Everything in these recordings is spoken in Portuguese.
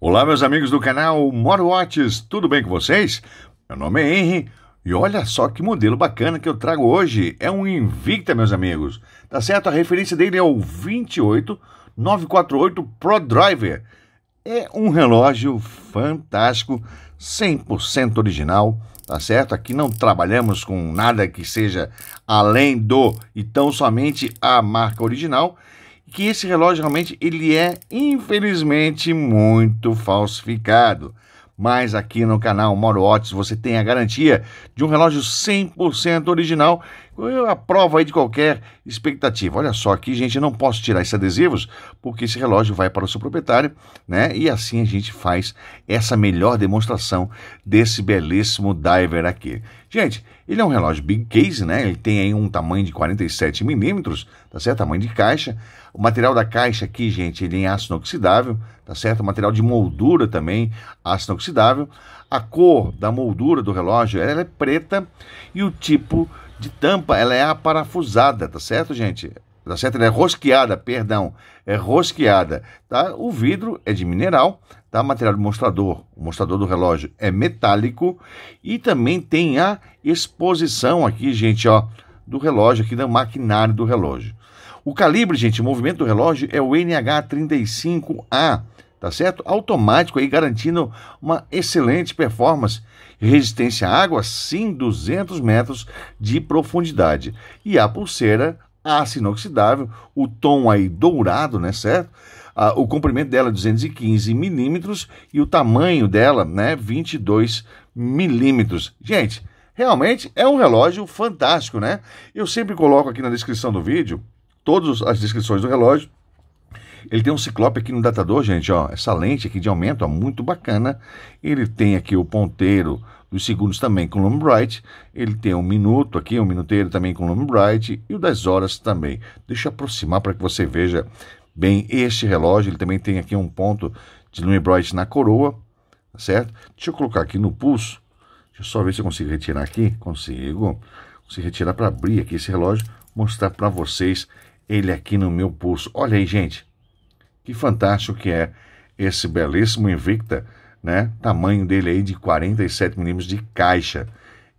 Olá, meus amigos do canal Moro Watches, tudo bem com vocês? Meu nome é Henry e olha só que modelo bacana que eu trago hoje. É um Invicta, meus amigos. Tá certo? A referência dele é o 28948 Pro Driver. É um relógio fantástico, 100% original, tá certo? Aqui não trabalhamos com nada que seja além do e tão somente a marca original que esse relógio realmente ele é infelizmente muito falsificado. Mas aqui no canal Moro Otis você tem a garantia de um relógio 100% original a prova aí de qualquer expectativa. Olha só aqui, gente, não posso tirar esses adesivos porque esse relógio vai para o seu proprietário, né? E assim a gente faz essa melhor demonstração desse belíssimo diver aqui. Gente, ele é um relógio big case, né? Ele tem aí um tamanho de 47 milímetros, tá certo? Tamanho de caixa. O material da caixa aqui, gente, ele é em aço inoxidável, tá certo? O material de moldura também, aço inoxidável. A cor da moldura do relógio, ela é preta e o tipo de tampa, ela é aparafusada, tá certo, gente? Tá certo? Ela é rosqueada, perdão, é rosqueada, tá? O vidro é de mineral, tá? Material do mostrador, o mostrador do relógio é metálico e também tem a exposição aqui, gente, ó, do relógio, aqui da maquinário do relógio. O calibre, gente, o movimento do relógio é o NH35A, tá certo? Automático aí garantindo uma excelente performance. Resistência à água, sim, 200 metros de profundidade. E a pulseira aço inoxidável, o tom aí dourado, né, certo? Ah, o comprimento dela 215 milímetros e o tamanho dela, né, 22 milímetros. Gente, realmente é um relógio fantástico, né? Eu sempre coloco aqui na descrição do vídeo todas as descrições do relógio ele tem um ciclope aqui no datador, gente, ó. Essa lente aqui de aumento, ó, muito bacana. Ele tem aqui o ponteiro dos segundos também com lume Bright. Ele tem um minuto aqui, um minuteiro também com lume Bright. E o das horas também. Deixa eu aproximar para que você veja bem este relógio. Ele também tem aqui um ponto de lume Bright na coroa, tá certo? Deixa eu colocar aqui no pulso. Deixa eu só ver se eu consigo retirar aqui. Consigo. Consigo retirar para abrir aqui esse relógio. Mostrar para vocês ele aqui no meu pulso. Olha aí, gente. Que fantástico que é esse belíssimo Invicta, né? Tamanho dele aí de 47 milímetros de caixa.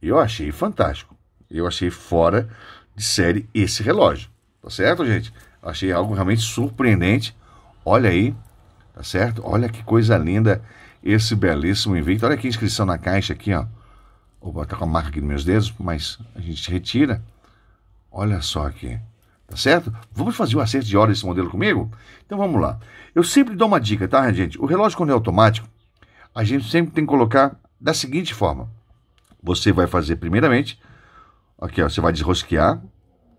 Eu achei fantástico. Eu achei fora de série esse relógio. Tá certo, gente? Achei algo realmente surpreendente. Olha aí, tá certo? Olha que coisa linda esse belíssimo Invicta. Olha que inscrição na caixa aqui, ó. Opa, tá com a marca aqui nos meus dedos, mas a gente retira. Olha só aqui. Tá certo? Vamos fazer o um acerto de horas desse modelo comigo? Então vamos lá. Eu sempre dou uma dica, tá, gente? O relógio, quando é automático, a gente sempre tem que colocar da seguinte forma. Você vai fazer primeiramente, aqui ó, você vai desrosquear,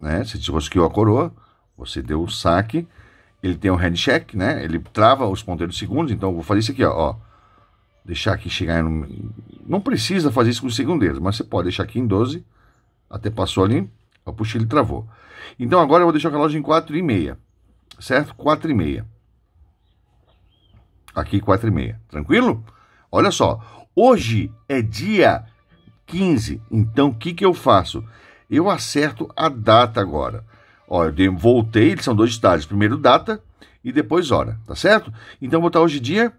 né? Você desrosqueou a coroa, você deu o saque, ele tem um hand check, né? Ele trava os ponteiros segundos, então eu vou fazer isso aqui, ó. ó. Deixar aqui chegar no... Não precisa fazer isso com os segundeiros, mas você pode deixar aqui em 12, até passou ali. Eu puxei, ele travou. Então agora eu vou deixar o relógio em 4 e meia, certo? 4 e meia. Aqui 4 e meia, tranquilo? Olha só, hoje é dia 15, então o que, que eu faço? Eu acerto a data agora. Ó, eu voltei, são dois estágios, primeiro data e depois hora, tá certo? Então eu vou botar hoje dia,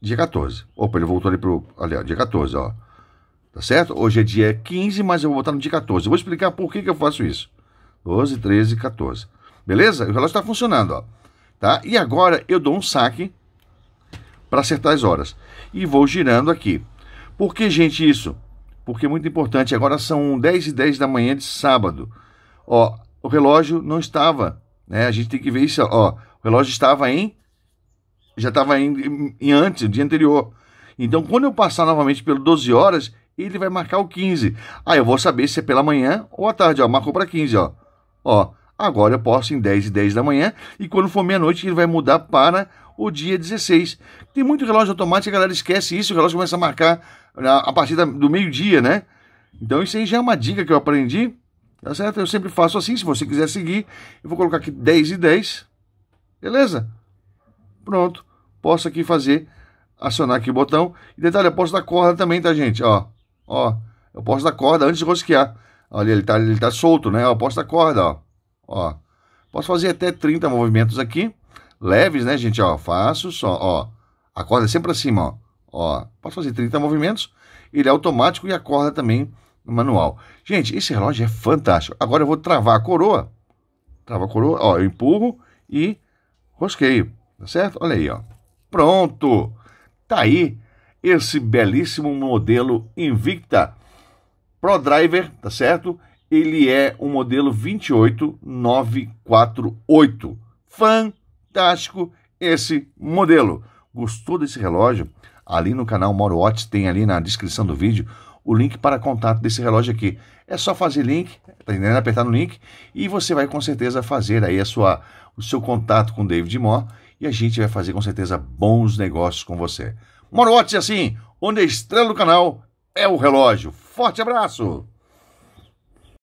dia 14. Opa, ele voltou ali pro, ali ó, dia 14, ó. Tá certo? Hoje é dia 15, mas eu vou botar no dia 14. Eu vou explicar por que, que eu faço isso. 12, 13, 14. Beleza? O relógio está funcionando, ó. Tá? E agora eu dou um saque para acertar as horas. E vou girando aqui. Por que, gente, isso? Porque é muito importante. Agora são 10 e 10 da manhã de sábado. Ó, o relógio não estava. Né? A gente tem que ver isso. Ó, o relógio estava em. Já estava em, em antes, do dia anterior. Então, quando eu passar novamente pelo 12 horas, e ele vai marcar o 15. Aí ah, eu vou saber se é pela manhã ou à tarde, ó, marcou para 15, ó. Ó, agora eu posso em 10 e 10 da manhã e quando for meia-noite ele vai mudar para o dia 16. Tem muito relógio automático, a galera esquece isso, o relógio começa a marcar a partir do meio-dia, né? Então isso aí já é uma dica que eu aprendi, tá certo? Eu sempre faço assim, se você quiser seguir, eu vou colocar aqui 10 e 10, beleza? Pronto, posso aqui fazer, acionar aqui o botão. E detalhe, eu posso dar corda também, tá gente? Ó, Ó, eu posso dar corda antes de rosquear. Olha, ele tá, ele tá solto, né? Eu posso dar corda, ó. Ó. Posso fazer até 30 movimentos aqui. Leves, né, gente? Ó, faço só, ó. A corda é sempre acima, ó. Ó, posso fazer 30 movimentos. Ele é automático e a corda também manual. Gente, esse relógio é fantástico. Agora eu vou travar a coroa. Trava a coroa, ó, eu empurro e rosqueio, tá certo? Olha aí, ó. Pronto! Tá aí esse belíssimo modelo Invicta Driver, tá certo? Ele é um modelo 28948. Fantástico esse modelo. Gostou desse relógio? Ali no canal Moro Watch tem ali na descrição do vídeo o link para contato desse relógio aqui. É só fazer link, tá entendendo? Apertar no link e você vai com certeza fazer aí a sua, o seu contato com o David Moore e a gente vai fazer com certeza bons negócios com você. Morote assim, onde a estrela do canal é o relógio. Forte abraço!